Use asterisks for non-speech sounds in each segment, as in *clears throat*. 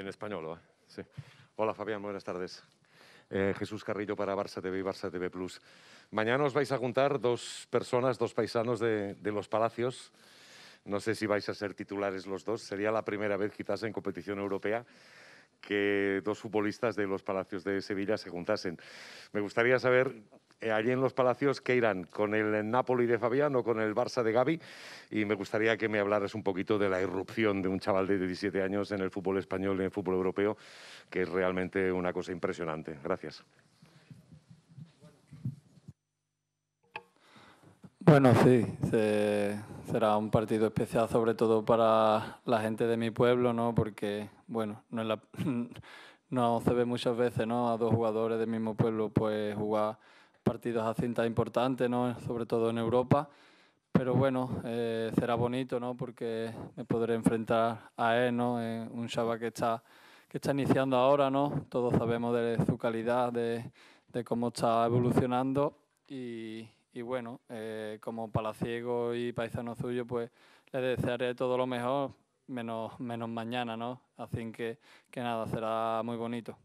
en español, Hola Fabián, buenas tardes. Eh, Jesús Carrillo para Barça TV y Barça TV Plus. Mañana os vais a juntar dos personas, dos paisanos de, de, los Palacios. No sé si vais a ser titulares los dos. Sería la primera vez quizás en competición europea que dos futbolistas de los Palacios de Sevilla se juntasen. Me gustaría saber eh, allí en los Palacios qué irán, con el Napoli de Fabián o con el Barça de Gaby. Y me gustaría que me hablaras un poquito de la irrupción de un chaval de 17 años en el fútbol español y en el fútbol europeo, que es realmente una cosa impresionante. Gracias. Bueno, sí, será un partido especial sobre todo para la gente de mi pueblo, ¿no? Porque, bueno, no, *laughs* no se ve muchas veces, ¿no? A dos jugadores del mismo pueblo, pues jugar partidos a cinta importantes, ¿no? Sobre todo en Europa. Pero bueno, eh, será bonito, ¿no? Porque me podré enfrentar a él, ¿no? Eh, un Chava que está, que está iniciando ahora, ¿no? Todos sabemos de su calidad, de, de cómo está evolucionando y y bueno, eh, como palaciego y paisano suyo, pues le desearé todo lo mejor, menos, menos mañana, ¿no? Así que, que nada, será muy bonito.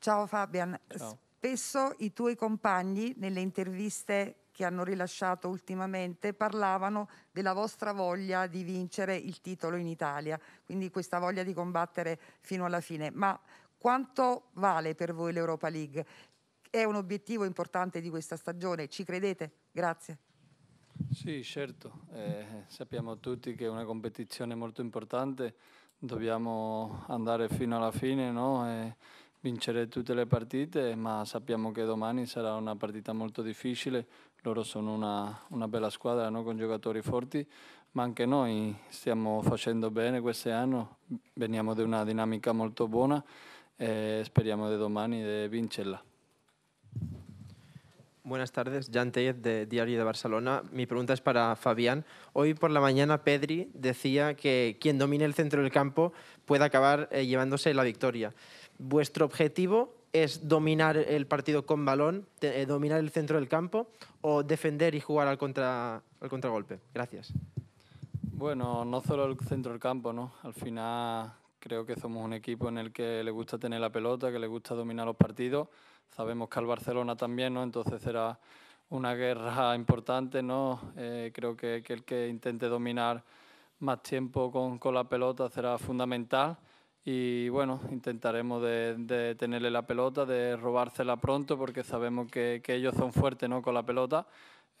Ciao Fabian, Ciao. spesso i tuoi compagni nelle interviste che hanno rilasciato ultimamente parlavano della vostra voglia di vincere il titolo in Italia, quindi questa voglia di combattere fino alla fine. Ma quanto vale per voi l'Europa League? è un obiettivo importante di questa stagione, ci credete? Grazie. Sì, certo, eh, sappiamo tutti che è una competizione molto importante, dobbiamo andare fino alla fine no? e vincere tutte le partite, ma sappiamo che domani sarà una partita molto difficile, loro sono una, una bella squadra no? con giocatori forti, ma anche noi stiamo facendo bene quest'anno, veniamo da una dinamica molto buona e speriamo di domani di vincerla. Buenas tardes, Jan Tellez de Diario de Barcelona. Mi pregunta es para Fabián. Hoy por la mañana Pedri decía que quien domine el centro del campo puede acabar eh, llevándose la victoria. ¿Vuestro objetivo es dominar el partido con balón, eh, dominar el centro del campo o defender y jugar al, contra, al contragolpe? Gracias. Bueno, no solo el centro del campo, ¿no? Al final creo que somos un equipo en el que le gusta tener la pelota, que le gusta dominar los partidos Sabemos que al Barcelona también, ¿no? Entonces será una guerra *laughs* importante, ¿no? Eh, creo que, el que intente dominar más tiempo con, con, la pelota será fundamental y bueno, intentaremos de, tenerle la pelota, de robársela pronto porque sabemos que, ellos son fuertes, ¿no? Con la pelota.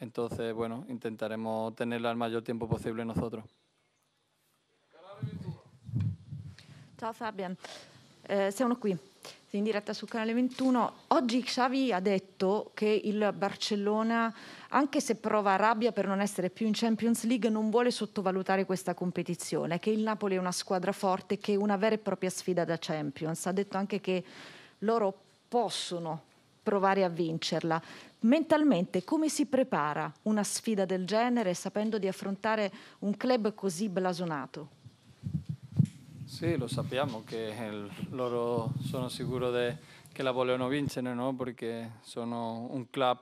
Entonces, bueno, intentaremos tenerla el mayor tiempo posible nosotros. Ciao Fabian, eh, siamo aquí. in diretta su Canale 21. Oggi Xavi ha detto che il Barcellona, anche se prova rabbia per non essere più in Champions League, non vuole sottovalutare questa competizione, che il Napoli è una squadra forte, che è una vera e propria sfida da Champions. Ha detto anche che loro possono provare a vincerla. Mentalmente come si prepara una sfida del genere sapendo di affrontare un club così blasonato? Sí, lo sappiamo que loro son seguros de, que la vogliono vincere, no? Porque son un club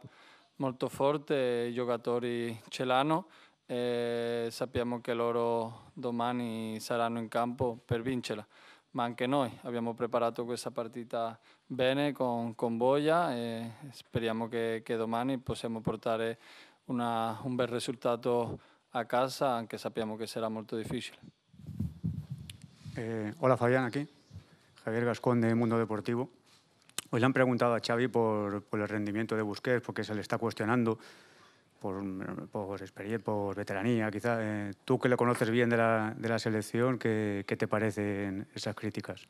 molto fuerte, i giocatori ce l'hanno e sappiamo che loro domani saranno en campo per vincerla. Ma anche noi abbiamo preparato questa partita bene con, con Boia e speriamo che, che domani possiamo portare un bel resultado a casa, aunque sappiamo que será molto difícil. Eh, hola Fabián, aquí. Javier Gascón de Mundo Deportivo. Hoy le han preguntado a Xavi por, el rendimiento de Busquets, porque se le está cuestionando por, por, experiencia, por veteranía, quizá. Eh, tú que le conoces bien de la, selección, ¿qué, te parecen esas críticas?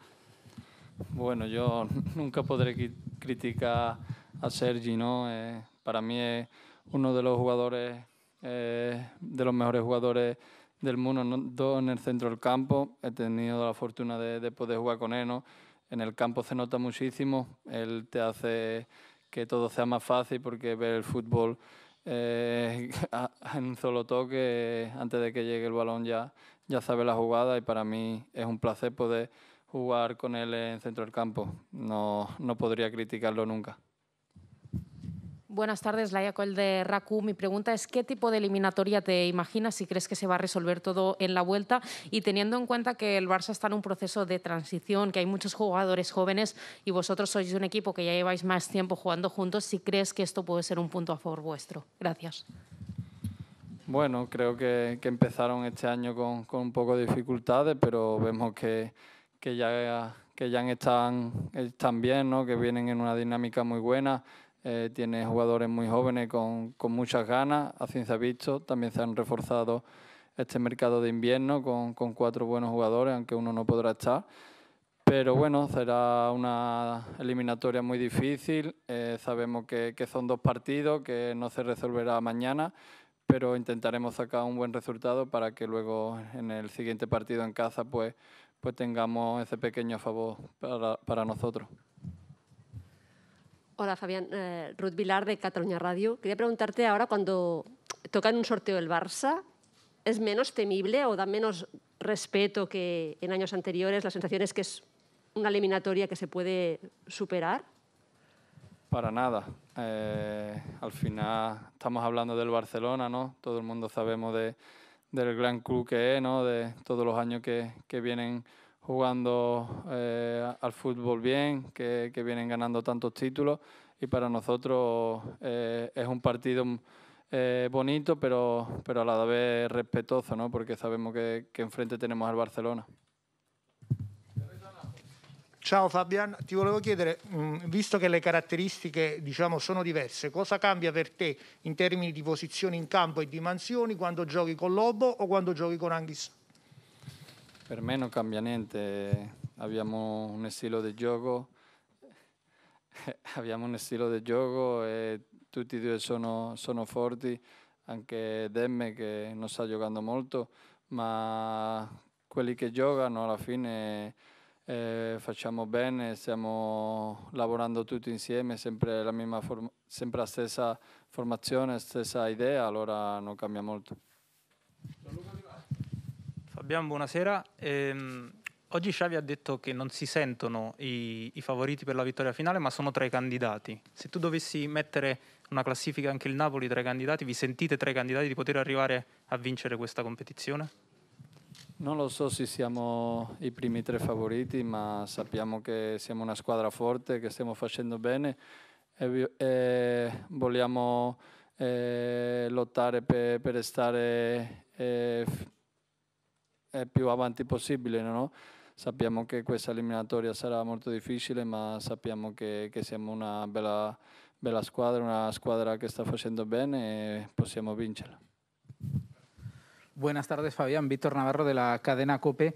Bueno, yo *laughs* nunca podré criticar a Sergi, ¿no? Eh, para mí es uno de los jugadores, de los mejores jugadores del mundo, en el centro del campo. He tenido la fortuna de, poder jugar con él. En el campo se nota muchísimo. Él te hace que todo sea más fácil porque ver el fútbol eh, *laughs* en un solo toque, antes de que llegue el balón ya, ya sabe la jugada y para mí es un placer poder jugar con él en centro del campo. No, no podría criticarlo nunca. Buenas tardes, Laia Coel de RACU. Mi pregunta es, ¿qué tipo de eliminatoria te imaginas si crees que se va a resolver todo en la vuelta? Y teniendo en cuenta que el Barça está en un proceso de transición, que hay muchos jugadores jóvenes y vosotros sois un equipo que ya lleváis más tiempo jugando juntos, si crees que esto puede ser un punto a favor vuestro. Gracias. Bueno, creo que, empezaron este año con, un poco de dificultades, pero vemos que, ya, que ya están, están bien, ¿no? que vienen en una dinámica muy buena. Eh, tiene jugadores muy jóvenes con, con muchas ganas, se ha visto. También se han reforzado este mercado de invierno con, cuatro buenos jugadores, aunque uno no podrá estar. Pero bueno, será una eliminatoria muy difícil. Eh, sabemos que, son dos partidos, que no se resolverá mañana, pero intentaremos sacar un buen resultado para que luego en el siguiente partido en casa pues, pues tengamos ese pequeño favor para nosotros. Hola, Fabián. Eh, Ruth Vilar, de Cataluña Radio. Quería preguntarte ahora, cuando toca un sorteo el Barça, ¿es menos temible o da menos respeto que en años anteriores? La sensación es que es una eliminatoria que se puede superar. Para nada. Eh, al final estamos hablando del Barcelona, ¿no? Todo el mundo sabemos del gran club que es, ¿no? De todos los años que, que vienen jugando eh, al fútbol bien, que, que, vienen ganando tantos títulos y para nosotros eh, es un partido eh, bonito, pero, pero a la vez respetuoso, ¿no? porque sabemos que, que enfrente tenemos al Barcelona. Ciao Fabian, ti volevo chiedere, mm, visto che le caratteristiche diciamo, sono diverse, cosa cambia per te in termini di posizione in campo e dimensioni quando giochi con Lobo o quando giochi con Anghis? Per me non cambia niente, abbiamo un stile di gioco, *laughs* abbiamo un stile di gioco e tutti e due sono, sono forti, anche Demme che non sta giocando molto, ma quelli che giocano alla fine eh, facciamo bene, stiamo lavorando tutti insieme, sempre la, sempre la stessa formazione, stessa idea, allora non cambia molto. Fabian, buonasera. Ehm, oggi Xavi ha detto che non si sentono i, i, favoriti per la vittoria finale, ma sono tra i candidati. Se tu dovessi mettere una classifica anche il Napoli tra i candidati, vi sentite tra i candidati di poter arrivare a vincere questa competizione? Non lo so se siamo i primi tre favoriti, ma sappiamo che siamo una squadra forte, che stiamo facendo bene e, e vogliamo eh, lottare per, per stare eh, più avanti posible, No? Sappiamo que questa eliminatoria será muy difícil, pero sabemos que somos una bella, bella, squadra, una escuadra que está facendo bien y e podemos vincerla. Buenas tardes, Fabián. Víctor Navarro de la cadena COPE.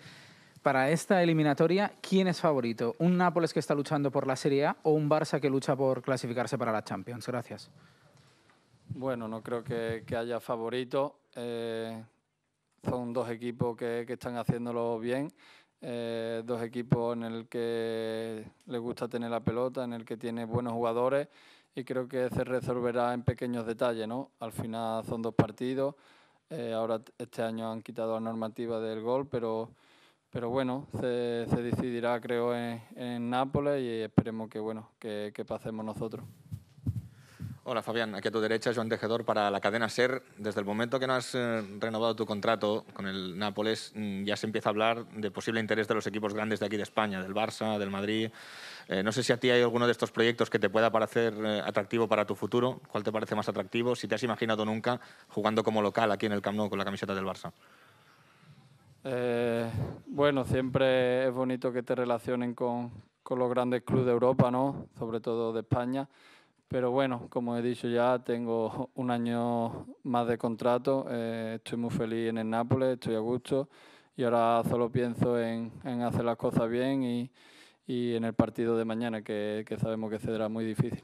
Para esta eliminatoria, ¿quién es favorito? ¿Un Nápoles que está luchando por la Serie A o un Barça que lucha por clasificarse para la Champions? Gracias. Bueno, no creo que, haya favorito. Eh, son dos equipos que, están haciéndolo bien, eh, dos equipos en el que le gusta tener la pelota, en el que tiene buenos jugadores y creo que se resolverá en pequeños detalles, Al final son dos partidos, eh, ahora este año han quitado la normativa del gol, pero, bueno, se, decidirá creo en, en, Nápoles y esperemos que, que pasemos nosotros. Hola Fabián, aquí a tu derecha Joan Tejedor para la cadena SER. Desde el momento que no has eh, renovado tu contrato con el Nápoles, mm, ya se empieza a hablar de posible interés de los equipos grandes de aquí de España, del Barça, del Madrid. Eh, no sé si a ti hay alguno de estos proyectos que te pueda parecer eh, atractivo para tu futuro. ¿Cuál te parece más atractivo? Si te has imaginado nunca jugando como local aquí en el Camp Nou con la camiseta del Barça. bueno, siempre es bonito que te relacionen con, los grandes clubes de Europa, ¿no? Sobre todo de España. Pero bueno, como he dicho ya, tengo *laughs* un año más de contrato, eh, estoy muy feliz en el Nápoles, estoy a gusto y ahora solo pienso en, hacer las cosas bien y, en el partido de mañana, que, sabemos que será muy difícil.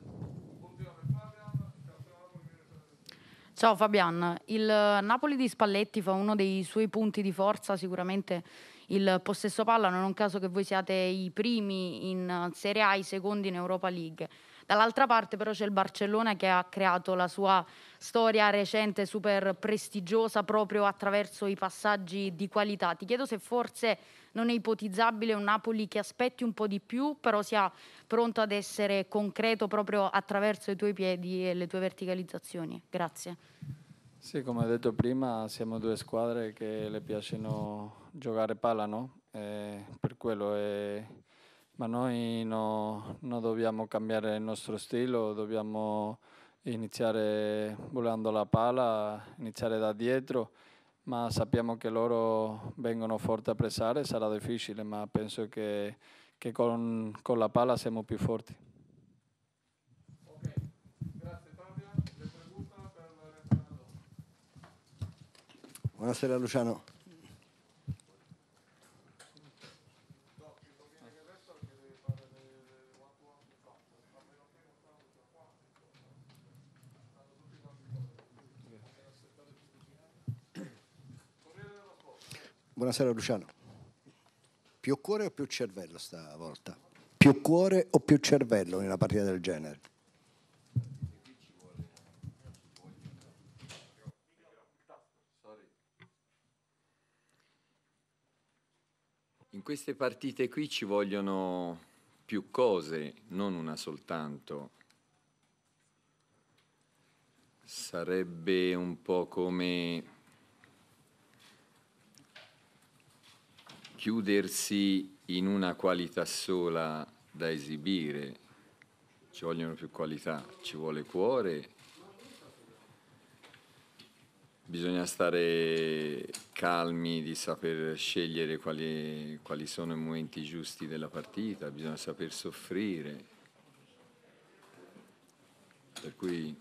Ciao Fabián, il Napoli di Spalletti fa uno dei suoi punti di forza, sicuramente il possesso palla, No è un caso che voi siate i primi in Serie A, i secondi in Europa League. Dall'altra parte però c'è il Barcellona che ha creato la sua storia recente super prestigiosa proprio attraverso i passaggi di qualità. Ti chiedo se forse non è ipotizzabile un Napoli che aspetti un po' di più, però sia pronto ad essere concreto proprio attraverso i tuoi piedi e le tue verticalizzazioni. Grazie. Sì, come ho detto prima, siamo due squadre che le piacciono giocare palla, no? Eh, per quello è ma noi non dobbiamo cambiare il nostro stile, dobbiamo iniziare volando la palla, iniziare da dietro, ma sappiamo che loro vengono forti a pressare, sarà difficile, ma penso che, che con, con la palla siamo più forti. Buonasera Luciano. Buonasera Luciano. Più cuore o più cervello stavolta? Più cuore o più cervello in una partita del genere? In queste partite qui ci vogliono più cose, non una soltanto. Sarebbe un po' come chiudersi in una qualità sola da esibire, ci vogliono più qualità, ci vuole cuore, bisogna stare calmi di saper scegliere quali, quali sono i momenti giusti della partita, bisogna saper soffrire. Per cui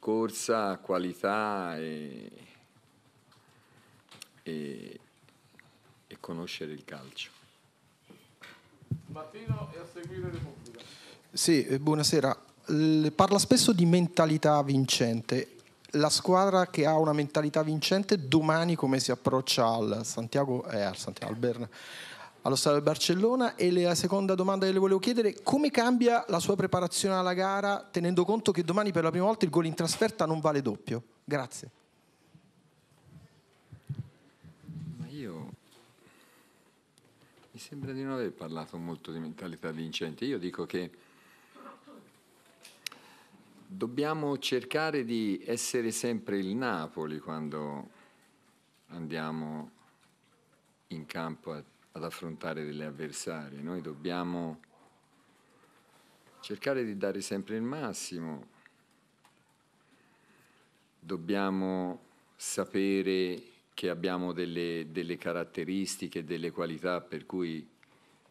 corsa, qualità e, e, e conoscere il calcio. Martino e a seguire Repubblica. Sì, eh, buonasera. Parla spesso di mentalità vincente. La squadra che ha una mentalità vincente domani come si approccia al Santiago, eh, al Santiago al Bern, allo Stadio del Barcellona e la seconda domanda che le volevo chiedere come cambia la sua preparazione alla gara tenendo conto che domani per la prima volta il gol in trasferta non vale doppio? Grazie. Mi sembra di non aver parlato molto di mentalità vincente. Io dico che dobbiamo cercare di essere sempre il Napoli quando andiamo in campo a, ad affrontare delle avversarie. Noi dobbiamo cercare di dare sempre il massimo. Dobbiamo sapere che abbiamo delle, delle caratteristiche, delle qualità per cui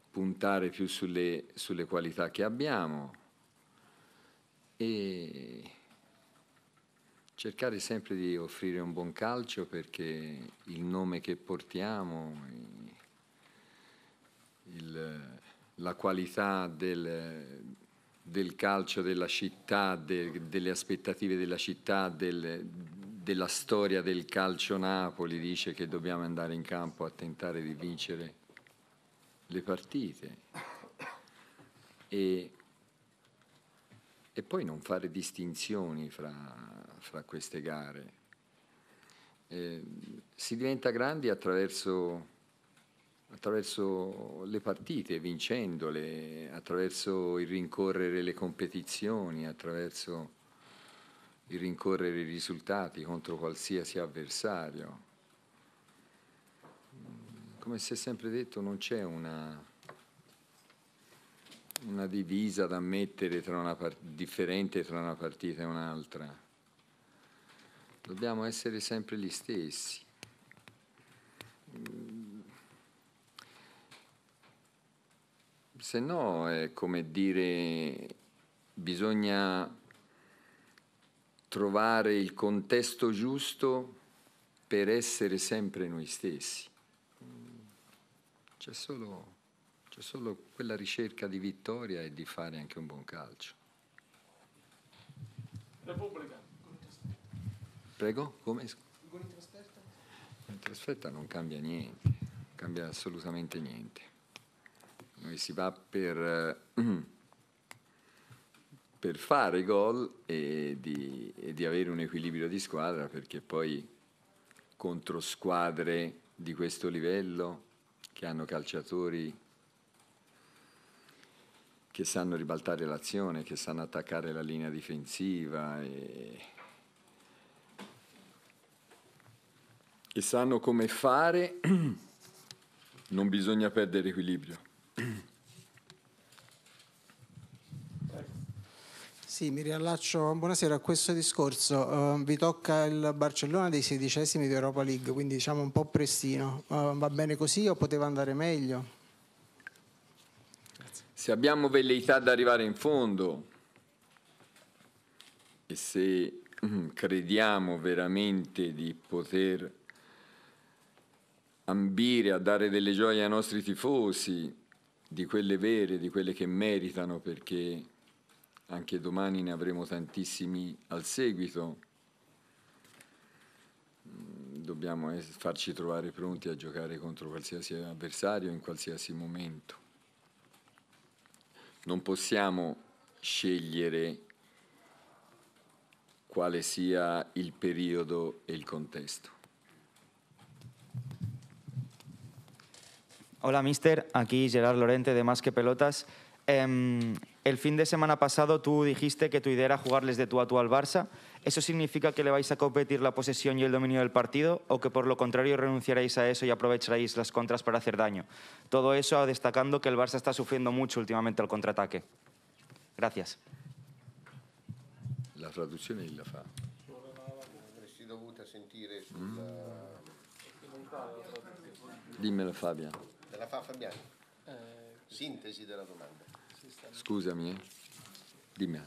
puntare più sulle, sulle qualità che abbiamo e cercare sempre di offrire un buon calcio perché il nome che portiamo, il, la qualità del, del, calcio della città, de, delle aspettative della città, del, della storia del calcio Napoli dice che dobbiamo andare in campo a tentare di vincere le partite e, e poi non fare distinzioni fra, fra queste gare. Eh, si diventa grandi attraverso, attraverso le partite, vincendole, attraverso il rincorrere le competizioni, attraverso di rincorrere i risultati contro qualsiasi avversario. Come si è sempre detto, non c'è una, una divisa da mettere tra una differente tra una partita e un'altra. Dobbiamo essere sempre gli stessi. Se no è come dire bisogna trovare il contesto giusto per essere sempre noi stessi. C'è solo, c'è solo quella ricerca di vittoria e di fare anche un buon calcio. Repubblica. Prego, come? Con in trasferta? In trasferta non cambia niente, cambia assolutamente niente. Noi si va per... Uh, *clears throat* per fare gol e di, e di avere un equilibrio di squadra perché poi contro squadre di questo livello che hanno calciatori che sanno ribaltare l'azione, che sanno attaccare la linea difensiva e, e sanno come fare, *clears throat* non bisogna perdere equilibrio. *clears throat* Sì, mi riallaccio, buonasera, a questo discorso. Uh, vi tocca il Barcellona dei sedicesimi di Europa League, quindi diciamo un po' prestino. Uh, va bene così o poteva andare meglio? Se abbiamo velleità ad arrivare in fondo e se ehm, crediamo veramente di poter ambire a dare delle gioie ai nostri tifosi, di quelle vere, di quelle che meritano, perché anche domani ne avremo tantissimi al seguito. Mm, dobbiamo farci trovare pronti a giocare contro qualsiasi avversario in qualsiasi momento. Non possiamo scegliere quale sia il periodo e il contesto. Hola, mister. Aquí Gerard Lorente de Más que Pelotas. Eh, El fin de semana pasado tú dijiste que tu idea era jugarles de tú a tú al Barça. ¿Eso significa que le vais a competir la posesión y el dominio del partido o que por lo contrario renunciaréis a eso y aprovecharéis las contras para hacer daño? Todo eso destacando que el Barça está sufriendo mucho últimamente el contraataque. Gracias. La traduzione la fa. Mm. La fa eh, Síntesis Sintesi della domanda. Scusami, eh. dimmi.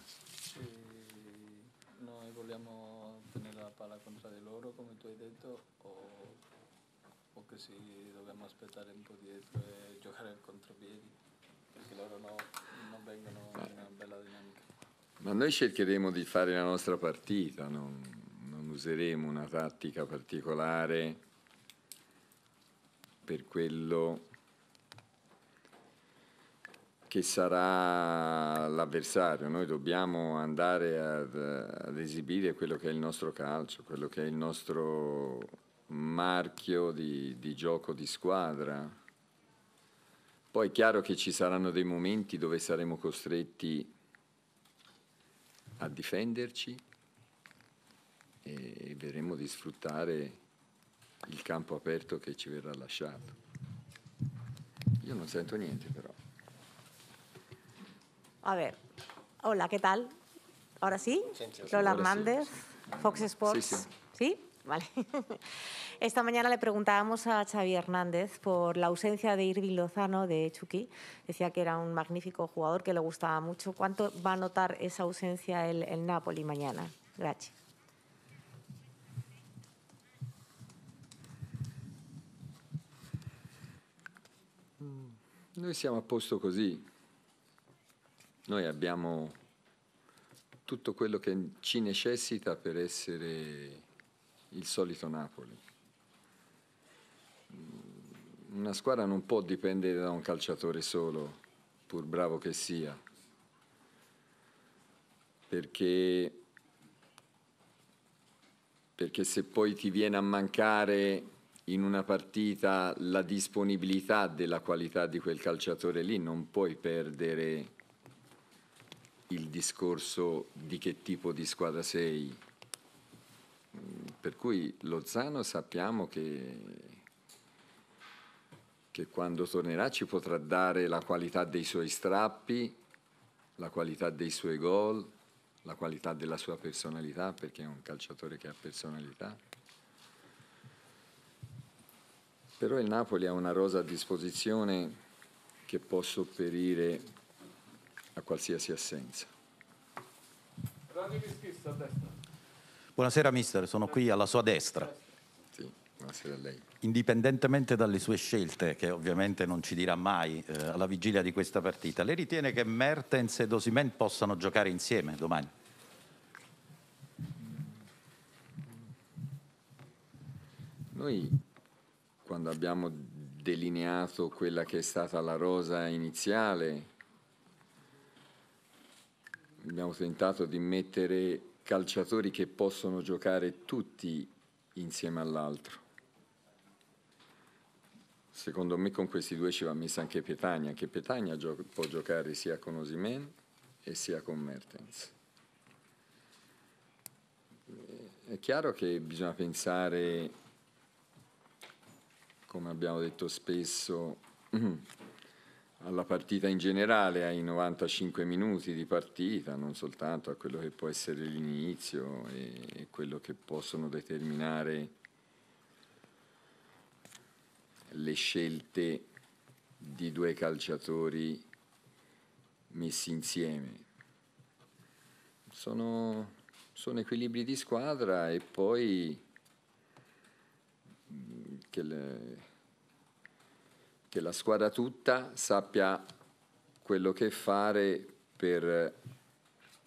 noi vogliamo tenere la palla contro di loro, come tu hai detto, o, o che sì, dobbiamo aspettare un po' dietro e giocare al contropiedi, perché loro no, non vengono in una bella dinamica. Ma noi cercheremo di fare la nostra partita, non, non useremo una tattica particolare per quello che sarà l'avversario, noi dobbiamo andare ad, ad, esibire quello che è il nostro calcio, quello che è il nostro marchio di, di gioco di squadra. Poi è chiaro che ci saranno dei momenti dove saremo costretti a difenderci e vedremo di sfruttare il campo aperto che ci verrà lasciato. Io non sento niente però. A ver, hola, ¿qué tal? ¿Ahora sí? Lola Hernández, Fox Sports. ¿Sí? Vale. *laughs* Esta mañana le preguntábamos a Xavi Hernández por la ausencia de Irving Lozano de Chucky. Decía que era un magnífico jugador que le gustaba mucho. ¿Cuánto va a notar esa ausencia el, Napoli mañana? Gracias. Mm, noi siamo a posto così, Noi abbiamo tutto quello che ci necessita per essere il solito Napoli. Mm, una squadra non può dipendere da un calciatore solo, pur bravo che sia, perché, perché se poi ti viene a mancare in una partita la disponibilità della qualità di quel calciatore lì, non puoi perdere il discorso di che tipo di squadra sei. Per cui Lozano sappiamo che, che quando tornerà ci potrà dare la qualità dei suoi strappi, la qualità dei suoi gol, la qualità della sua personalità, perché è un calciatore che ha personalità. Però il Napoli ha una rosa a disposizione che può sopperire a qualsiasi assenza. Buonasera mister, sono qui alla sua destra. Sì, buonasera a lei. Indipendentemente dalle sue scelte, che ovviamente non ci dirà mai eh, alla vigilia di questa partita, lei ritiene che Mertens e Dosimen possano giocare insieme domani? Noi quando abbiamo delineato quella che è stata la rosa iniziale abbiamo tentato di mettere calciatori che possono giocare tutti insieme all'altro. Secondo me con questi due ci va messa anche Petagna, che Petagna gio può giocare sia con Osimen e sia con Mertens. Eh, è chiaro che bisogna pensare, come abbiamo detto spesso, *clears throat* alla partita in generale, ai 95 minuti di partita, non soltanto a quello che può essere l'inizio e, quello che possono determinare le scelte di due calciatori messi insieme. Sono, sono equilibri di squadra e poi mm, che le, che la squadra tutta sappia quello che fare per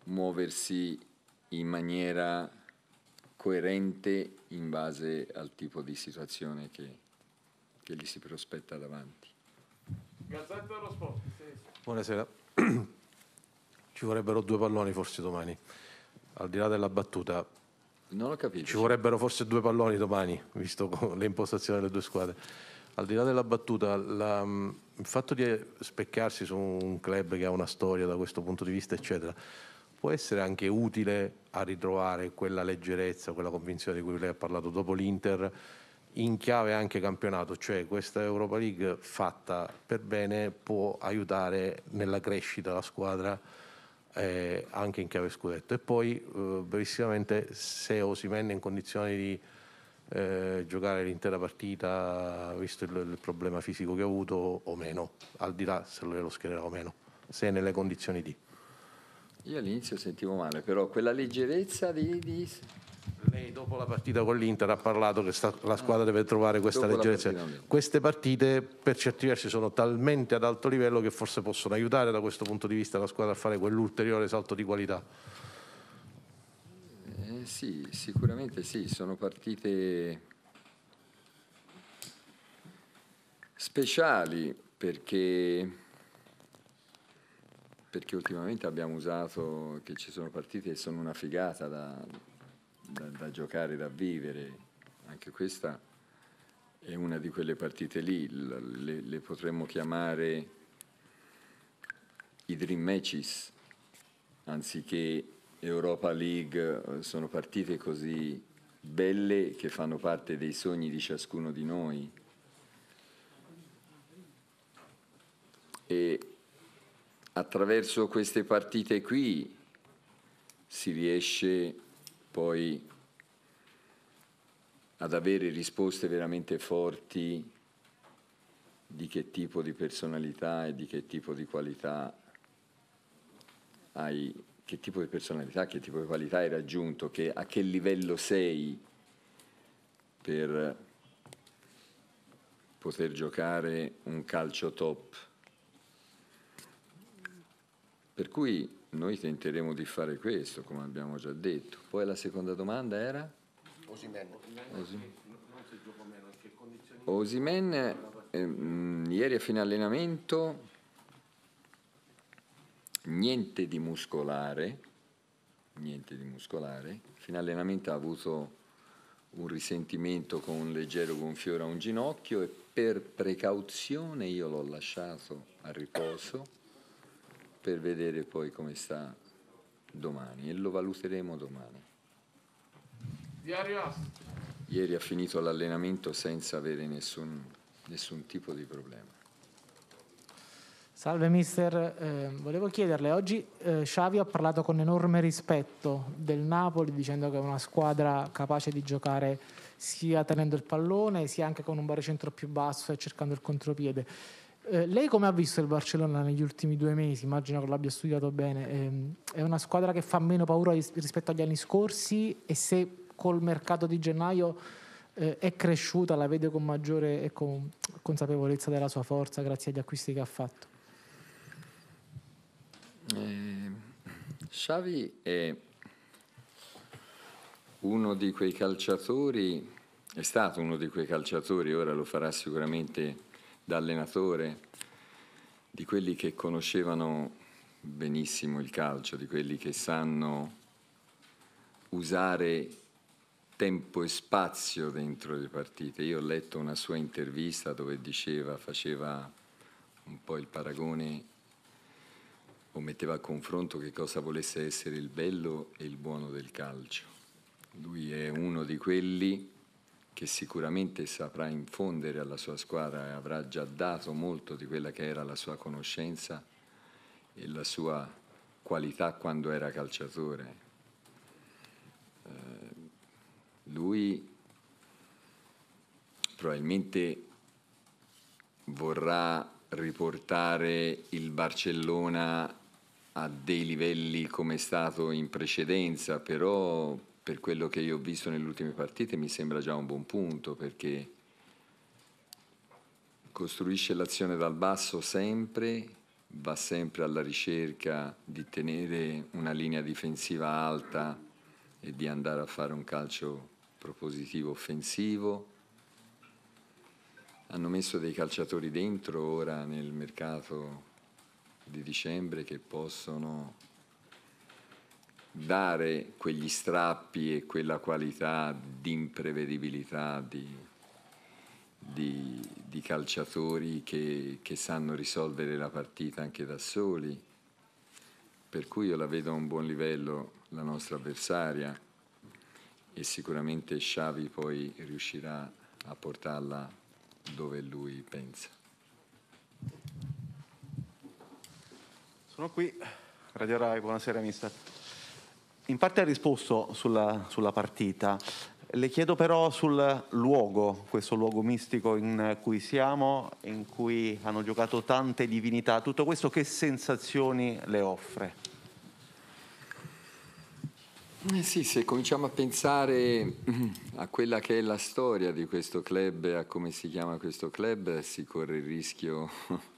muoversi in maniera coerente in base al tipo di situazione che, che gli si prospetta davanti. Buonasera. *clears throat* Ci vorrebbero due palloni forse domani, al di là della battuta. Non ho capito. Ci vorrebbero forse due palloni domani, visto le impostazioni delle due squadre al di là della battuta, la, il fatto di specchiarsi su un club che ha una storia da questo punto di vista, eccetera, può essere anche utile a ritrovare quella leggerezza, quella convinzione di cui lei ha parlato dopo l'Inter, in chiave anche campionato, cioè questa Europa League fatta per bene può aiutare nella crescita la squadra eh, anche in chiave scudetto. E poi, eh, brevissimamente, se Osimen è in condizioni di eh, giocare l'intera partita visto il, il, problema fisico che ha avuto o meno, al di là se lo schiererà o meno, se è nelle condizioni di. Io all'inizio sentivo male, però quella leggerezza di, di... Lei dopo la partita con l'Inter ha parlato che sta, la squadra deve trovare questa dopo leggerezza. Partita Queste partite per certi versi sono talmente ad alto livello che forse possono aiutare da questo punto di vista la squadra a fare quell'ulteriore salto di qualità eh, sì, sicuramente sì, sono partite speciali perché, perché, ultimamente abbiamo usato che ci sono partite che sono una figata da, da, da giocare, da vivere, anche questa è una di quelle partite lì, le, le potremmo chiamare i dream matches anziché Europa League eh, sono partite così belle che fanno parte dei sogni di ciascuno di noi. E attraverso queste partite qui si riesce poi ad avere risposte veramente forti di che tipo di personalità e di che tipo di qualità hai che tipo di personalità, che tipo di qualità hai raggiunto, che, a che livello sei per poter giocare un calcio top. Per cui noi tenteremo di fare questo, come abbiamo già detto. Poi la seconda domanda era? Osimen. Osimen, Osimen ehm, ieri a fine allenamento niente di muscolare, niente di muscolare, fino all'allenamento ha avuto un risentimento con un leggero gonfiore a un ginocchio e per precauzione io l'ho lasciato a riposo per vedere poi come sta domani e lo valuteremo domani. Ieri ha finito l'allenamento senza avere nessun, nessun tipo di problema. Salve mister, eh, volevo chiederle, oggi eh, Xavi ha parlato con enorme rispetto del Napoli dicendo che è una squadra capace di giocare sia tenendo il pallone sia anche con un baricentro più basso e cercando il contropiede. Eh, lei come ha visto il Barcellona negli ultimi due mesi? Immagino che l'abbia studiato bene. Ehm, è una squadra che fa meno paura rispetto agli anni scorsi e se col mercato di gennaio eh, è cresciuta, la vede con maggiore e consapevolezza della sua forza grazie agli acquisti che ha fatto? Eh, Xavi è uno di quei calciatori, è stato uno di quei calciatori, ora lo farà sicuramente da allenatore, di quelli che conoscevano benissimo il calcio, di quelli che sanno usare tempo e spazio dentro le partite. Io ho letto una sua intervista dove diceva, faceva un po' il paragone o metteva a confronto che cosa volesse essere il bello e il buono del calcio. Lui è uno di quelli che sicuramente saprà infondere alla sua squadra e avrà già dato molto di quella che era la sua conoscenza e la sua qualità quando era calciatore. Eh, lui probabilmente vorrà riportare il Barcellona a dei livelli come è stato in precedenza, però per quello che io ho visto nelle ultime partite mi sembra già un buon punto perché costruisce l'azione dal basso sempre, va sempre alla ricerca di tenere una linea difensiva alta e di andare a fare un calcio propositivo offensivo. Hanno messo dei calciatori dentro ora nel mercato di dicembre che possono dare quegli strappi e quella qualità di imprevedibilità di, di, di calciatori che, che sanno risolvere la partita anche da soli. Per cui io la vedo a un buon livello la nostra avversaria e sicuramente Xavi poi riuscirà a portarla dove lui pensa. Sono qui, Radio Rai, buonasera mister. In parte ha risposto sulla, sulla partita, le chiedo però sul luogo, questo luogo mistico in cui siamo, in cui hanno giocato tante divinità, tutto questo che sensazioni le offre? Eh sì, se cominciamo a pensare mm, a quella che è la storia di questo club e a come si chiama questo club, si corre il rischio *laughs*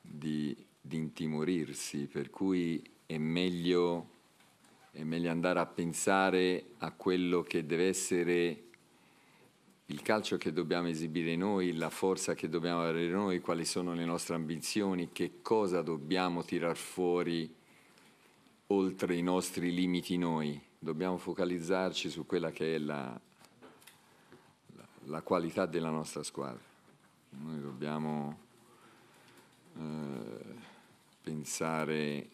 di di intimorirsi, per cui è meglio, è meglio andare a pensare a quello che deve essere il calcio che dobbiamo esibire noi, la forza che dobbiamo avere noi, quali sono le nostre ambizioni, che cosa dobbiamo tirar fuori oltre i nostri limiti noi. Dobbiamo focalizzarci su quella che è la, la, la qualità della nostra squadra. Noi dobbiamo... Eh, pensare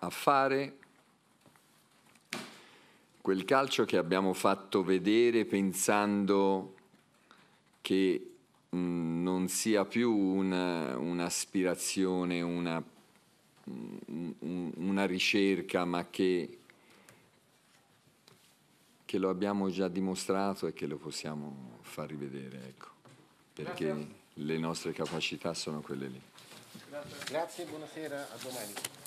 a fare quel calcio che abbiamo fatto vedere pensando che mh, mm, non sia più una, un'aspirazione, una, mh, mm, una ricerca, ma che, che, lo abbiamo già dimostrato e che lo possiamo far rivedere. Ecco. Perché le nostre capacità sono quelle lì. Grazie, Grazie buonasera, a domani.